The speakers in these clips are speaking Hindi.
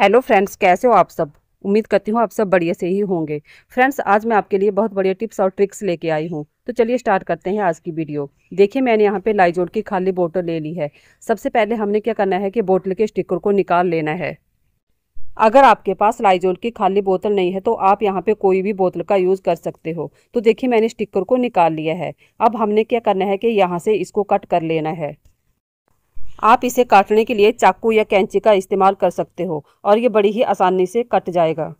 हेलो फ्रेंड्स कैसे हो आप सब उम्मीद करती हूँ आप सब बढ़िया से ही होंगे फ्रेंड्स आज मैं आपके लिए बहुत बढ़िया टिप्स और ट्रिक्स लेके आई हूँ तो चलिए स्टार्ट करते हैं आज की वीडियो देखिए मैंने यहाँ पे लाइजोल की खाली बोतल ले ली है सबसे पहले हमने क्या करना है कि बोतल के स्टिकर को निकाल लेना है अगर आपके पास लाइजोल की खाली बोतल नहीं है तो आप यहाँ पे कोई भी बोतल का यूज़ कर सकते हो तो देखिए मैंने स्टिकर को निकाल लिया है अब हमने क्या करना है कि यहाँ से इसको कट कर लेना है आप इसे काटने के लिए चाकू या कैंची का इस्तेमाल कर सकते हो और ये बड़ी ही आसानी से कट जाएगा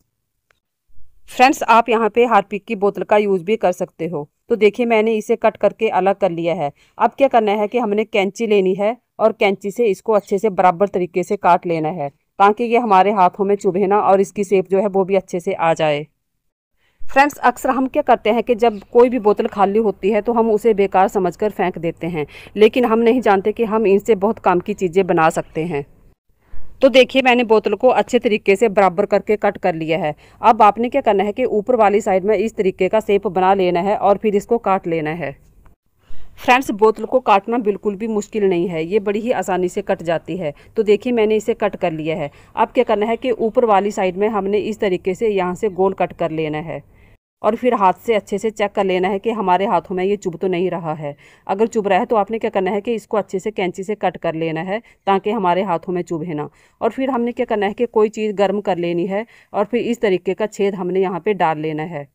फ्रेंड्स आप यहाँ पे हार्पिक की बोतल का यूज़ भी कर सकते हो तो देखिए मैंने इसे कट करके अलग कर लिया है अब क्या करना है कि हमने कैंची लेनी है और कैंची से इसको अच्छे से बराबर तरीके से काट लेना है ताकि ये हमारे हाथों में चुभे ना और इसकी सेप जो है वो भी अच्छे से आ जाए फ्रेंड्स अक्सर हम क्या करते हैं कि जब कोई भी बोतल खाली होती है तो हम उसे बेकार समझकर फेंक देते हैं लेकिन हम नहीं जानते कि हम इनसे बहुत काम की चीज़ें बना सकते हैं तो देखिए मैंने बोतल को अच्छे तरीके से बराबर करके कट कर लिया है अब आपने क्या करना है कि ऊपर वाली साइड में इस तरीके का सेप बना लेना है और फिर इसको काट लेना है फ्रेंड्स बोतल को काटना बिल्कुल भी मुश्किल नहीं है ये बड़ी ही आसानी से कट जाती है तो देखिए मैंने इसे कट कर लिया है अब क्या करना है कि ऊपर वाली साइड में हमने इस तरीके से यहाँ से गोल कट कर लेना है और फिर हाथ से अच्छे से चेक कर लेना है कि हमारे हाथों में ये चुभ तो नहीं रहा है अगर चुभ रहा है तो आपने क्या करना है कि इसको अच्छे से कैंची से कट कर लेना है ताकि हमारे हाथों में चुभे ना और फिर हमने क्या करना है कि कोई चीज़ गर्म कर लेनी है और फिर इस तरीके का छेद हमने यहाँ पर डाल लेना है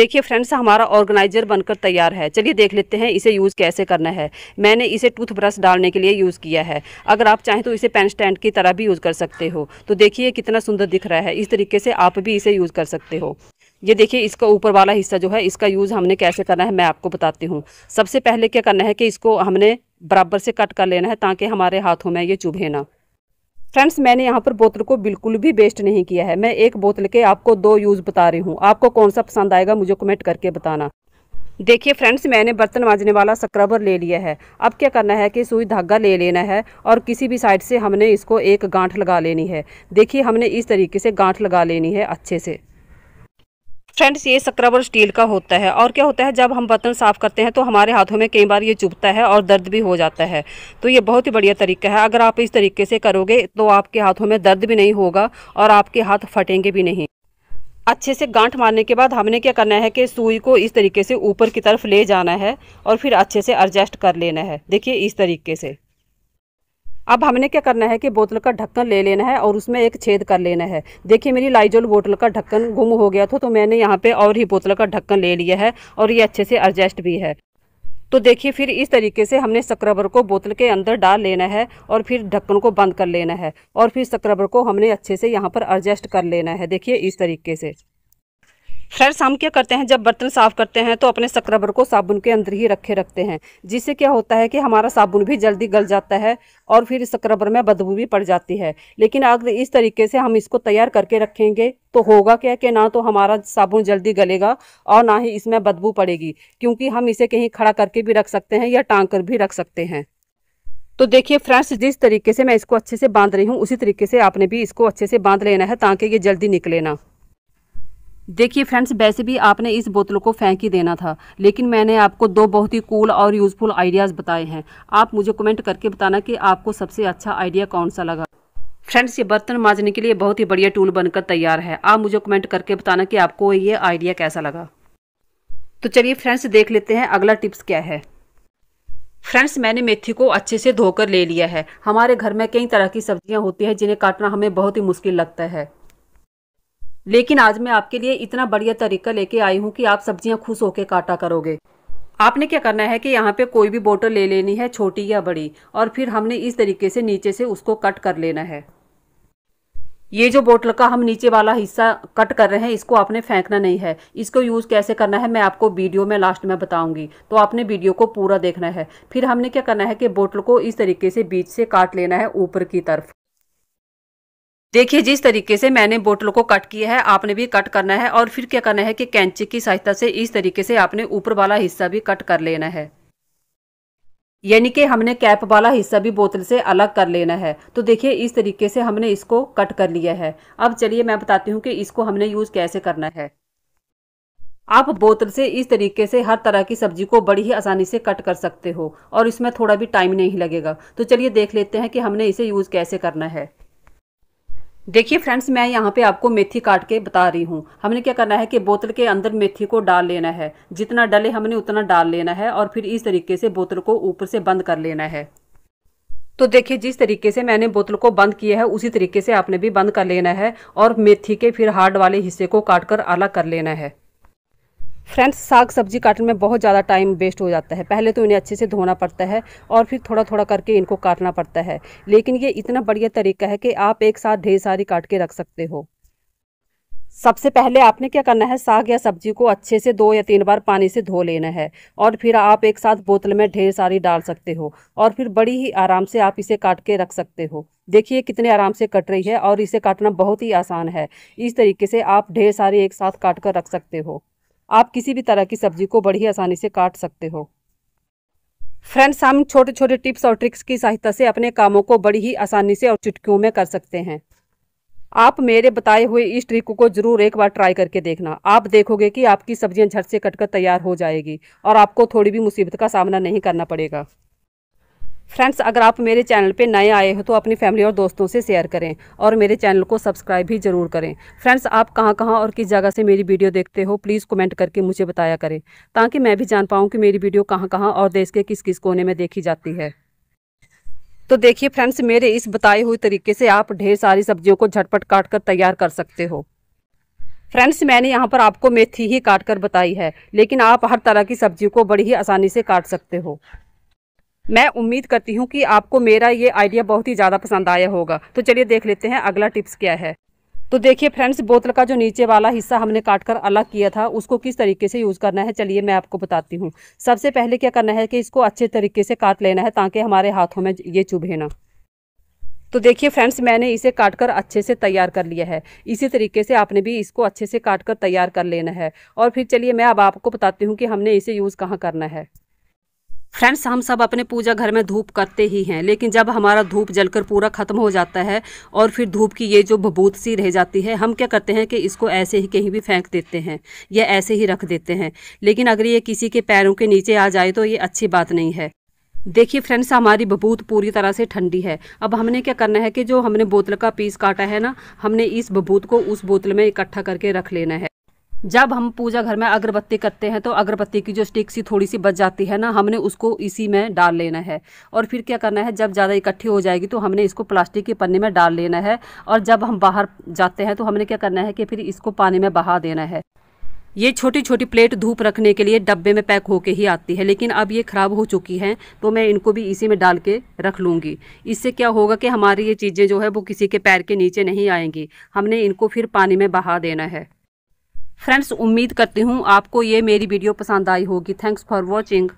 देखिए फ्रेंड्स हमारा ऑर्गेनाइजर बनकर तैयार है चलिए देख लेते हैं इसे यूज़ कैसे करना है मैंने इसे टूथब्रश डालने के लिए यूज़ किया है अगर आप चाहें तो इसे पेन स्टैंड की तरह भी यूज़ कर सकते हो तो देखिए कितना सुंदर दिख रहा है इस तरीके से आप भी इसे यूज़ कर सकते हो ये देखिए इसका ऊपर वाला हिस्सा जो है इसका यूज़ हमने कैसे करना है मैं आपको बताती हूँ सबसे पहले क्या करना है कि इसको हमने बराबर से कट कर लेना है ताकि हमारे हाथों में ये चुभे ना फ्रेंड्स मैंने यहाँ पर बोतल को बिल्कुल भी वेस्ट नहीं किया है मैं एक बोतल के आपको दो यूज़ बता रही हूँ आपको कौन सा पसंद आएगा मुझे कमेंट करके बताना देखिए फ्रेंड्स मैंने बर्तन मांजने वाला स्क्रबर ले लिया है अब क्या करना है कि सुई धागा ले लेना है और किसी भी साइड से हमने इसको एक गांठ लगा लेनी है देखिए हमने इस तरीके से गांठ लगा लेनी है अच्छे से फ्रेंड्स ये और स्टील का होता है और क्या होता है जब हम बर्तन साफ़ करते हैं तो हमारे हाथों में कई बार ये चुभता है और दर्द भी हो जाता है तो ये बहुत ही बढ़िया तरीका है अगर आप इस तरीके से करोगे तो आपके हाथों में दर्द भी नहीं होगा और आपके हाथ फटेंगे भी नहीं अच्छे से गांठ मारने के बाद हमने क्या करना है कि सुई को इस तरीके से ऊपर की तरफ ले जाना है और फिर अच्छे से एडजस्ट कर लेना है देखिए इस तरीके से अब हमने क्या करना है कि बोतल का ढक्कन ले लेना है और उसमें एक छेद कर लेना है देखिए मेरी लाइजोल बोतल का ढक्कन गुम हो गया था तो मैंने यहाँ पे और ही बोतल का ढक्कन ले लिया है और ये अच्छे से एडजस्ट भी है तो देखिए फिर इस तरीके से हमने स्क्रबर को बोतल के अंदर डाल लेना है और फिर ढक्कन को बंद कर लेना है और फिर सक्रबर को हमने अच्छे से यहाँ पर एडजस्ट कर लेना है देखिए इस तरीके से फ्रेंड्स हम क्या करते हैं जब बर्तन साफ़ करते हैं तो अपने स्क्रबर को साबुन के अंदर ही रखे रखते हैं जिससे क्या होता है कि हमारा साबुन भी जल्दी गल जाता है और फिर स्क्रबर में बदबू भी पड़ जाती है लेकिन अगर इस तरीके से हम इसको तैयार करके रखेंगे तो होगा क्या कि ना तो हमारा साबुन जल्दी गलेगा और ना ही इसमें बदबू पड़ेगी क्योंकि हम इसे कहीं खड़ा करके भी रख सकते हैं या टांग कर भी रख सकते हैं तो देखिए फ्रेंड्स जिस तरीके से मैं इसको अच्छे से बांध रही हूँ उसी तरीके से आपने भी इसको अच्छे से बांध लेना है ताकि ये जल्दी निकले ना देखिए फ्रेंड्स वैसे भी आपने इस बोतल को फेंक ही देना था लेकिन मैंने आपको दो बहुत ही कूल और यूज़फुल आइडियाज़ बताए हैं आप मुझे कमेंट करके बताना कि आपको सबसे अच्छा आइडिया कौन सा लगा फ्रेंड्स ये बर्तन माजने के लिए बहुत ही बढ़िया टूल बनकर तैयार है आप मुझे कमेंट करके बताना कि आपको ये आइडिया कैसा लगा तो चलिए फ्रेंड्स देख लेते हैं अगला टिप्स क्या है फ्रेंड्स मैंने मेथी को अच्छे से धोकर ले लिया है हमारे घर में कई तरह की सब्जियां होती हैं जिन्हें काटना हमें बहुत ही मुश्किल लगता है लेकिन आज मैं आपके लिए इतना बढ़िया तरीका लेके आई हूँ कि आप सब्जियाँ खुश होकर काटा करोगे आपने क्या करना है कि यहाँ पे कोई भी बोटल ले लेनी है छोटी या बड़ी और फिर हमने इस तरीके से नीचे से उसको कट कर लेना है ये जो बोतल का हम नीचे वाला हिस्सा कट कर रहे हैं इसको आपने फेंकना नहीं है इसको यूज़ कैसे करना है मैं आपको वीडियो में लास्ट में बताऊंगी तो आपने वीडियो को पूरा देखना है फिर हमने क्या करना है कि बोतल को इस तरीके से बीच से काट लेना है ऊपर की तरफ देखिए जिस तरीके से मैंने बोटल को कट किया है आपने भी कट करना है और फिर क्या करना है कि कैंची की सहायता से इस तरीके से आपने ऊपर वाला हिस्सा भी कट कर लेना है यानी कि हमने कैप वाला हिस्सा भी बोतल से अलग कर लेना है तो देखिए इस तरीके से हमने इसको कट कर लिया है अब चलिए मैं बताती हूँ कि इसको हमने यूज़ कैसे करना है आप बोतल से इस तरीके से हर तरह की सब्जी को बड़ी ही आसानी से कट कर सकते हो और इसमें थोड़ा भी टाइम नहीं लगेगा तो चलिए देख लेते हैं कि हमने इसे यूज़ कैसे करना है देखिए फ्रेंड्स मैं यहाँ पे आपको मेथी काट के बता रही हूँ हमने क्या करना है कि बोतल के अंदर मेथी को डाल लेना है जितना डले हमने उतना डाल लेना है और फिर इस तरीके से बोतल को ऊपर से बंद कर लेना है तो देखिए जिस तरीके से मैंने बोतल को बंद किया है उसी तरीके से आपने भी बंद कर लेना है और मेथी के फिर हार्ड वाले हिस्से को काट कर अलग कर लेना है फ्रेंड्स साग सब्जी काटने में बहुत ज़्यादा टाइम वेस्ट हो जाता है पहले तो इन्हें अच्छे से धोना पड़ता है और फिर थोड़ा थोड़ा करके इनको काटना पड़ता है लेकिन ये इतना बढ़िया तरीका है कि आप एक साथ ढेर सारी काट के रख सकते हो सबसे पहले आपने क्या करना है साग या सब्जी को अच्छे से दो या तीन बार पानी से धो लेना है और फिर आप एक साथ बोतल में ढेर सारी डाल सकते हो और फिर बड़ी ही आराम से आप इसे काट के रख सकते हो देखिए कितने आराम से कट रही है और इसे काटना बहुत ही आसान है इस तरीके से आप ढेर सारी एक साथ काट कर रख सकते हो आप किसी भी तरह की सब्जी को बड़ी आसानी से काट सकते हो फ्रेंड्स हम छोटे छोटे टिप्स और ट्रिक्स की सहायता से अपने कामों को बड़ी ही आसानी से और चुटकियों में कर सकते हैं आप मेरे बताए हुए इस ट्रिक को जरूर एक बार ट्राई करके देखना आप देखोगे कि आपकी सब्जियां झट से कटकर तैयार हो जाएगी और आपको थोड़ी भी मुसीबत का सामना नहीं करना पड़ेगा फ्रेंड्स अगर आप मेरे चैनल पे नए आए हो तो अपनी फैमिली और दोस्तों से शेयर करें और मेरे चैनल को सब्सक्राइब भी जरूर करें फ्रेंड्स आप कहाँ कहाँ और किस जगह से मेरी वीडियो देखते हो प्लीज़ कमेंट करके मुझे बताया करें ताकि मैं भी जान पाऊँ कि मेरी वीडियो कहाँ कहाँ और देश के किस किस कोने में देखी जाती है तो देखिए फ्रेंड्स मेरे इस बताए हुए तरीके से आप ढेर सारी सब्जियों को झटपट काट कर तैयार कर सकते हो फ्रेंड्स मैंने यहाँ पर आपको मेथी ही काट कर बताई है लेकिन आप हर तरह की सब्ज़ियों को बड़ी ही आसानी से काट सकते हो मैं उम्मीद करती हूँ कि आपको मेरा ये आइडिया बहुत ही ज़्यादा पसंद आया होगा तो चलिए देख लेते हैं अगला टिप्स क्या है तो देखिए फ्रेंड्स बोतल का जो नीचे वाला हिस्सा हमने काट कर अलग किया था उसको किस तरीके से यूज़ करना है चलिए मैं आपको बताती हूँ सबसे पहले क्या करना है कि इसको अच्छे तरीके से काट लेना है ताकि हमारे हाथों में ये चुभे ना तो देखिए फ्रेंड्स मैंने इसे काट कर अच्छे से तैयार कर लिया है इसी तरीके से आपने भी इसको अच्छे से काट कर तैयार कर लेना है और फिर चलिए मैं अब आपको बताती हूँ कि हमने इसे यूज़ कहाँ करना है फ्रेंड्स हम सब अपने पूजा घर में धूप करते ही हैं लेकिन जब हमारा धूप जलकर पूरा ख़त्म हो जाता है और फिर धूप की ये जो भबूत सी रह जाती है हम क्या करते हैं कि इसको ऐसे ही कहीं भी फेंक देते हैं या ऐसे ही रख देते हैं लेकिन अगर ये किसी के पैरों के नीचे आ जाए तो ये अच्छी बात नहीं है देखिए फ्रेंड्स हमारी बबूत पूरी तरह से ठंडी है अब हमने क्या करना है कि जो हमने बोतल का पीस काटा है ना हमने इस बबूत को उस बोतल में इकट्ठा करके रख लेना है जब हम पूजा घर में अगरबत्ती करते हैं तो अगरबत्ती की जो स्टिक सी थोड़ी सी बच जाती है ना हमने उसको इसी में डाल लेना है और फिर क्या करना है जब ज़्यादा इकट्ठी हो जाएगी तो हमने इसको प्लास्टिक के पन्ने में डाल लेना है और जब हम बाहर जाते हैं तो हमने क्या करना है कि फिर इसको पानी में बहा देना है ये छोटी छोटी प्लेट धूप रखने के लिए डब्बे में पैक होके ही आती है लेकिन अब ये ख़राब हो चुकी हैं तो मैं इनको भी इसी में डाल के रख लूँगी इससे क्या होगा कि हमारी ये चीज़ें जो है वो किसी के पैर के नीचे नहीं आएंगी हमने इनको फिर पानी में बहा देना है फ्रेंड्स उम्मीद करती हूँ आपको ये मेरी वीडियो पसंद आई होगी थैंक्स फॉर वॉचिंग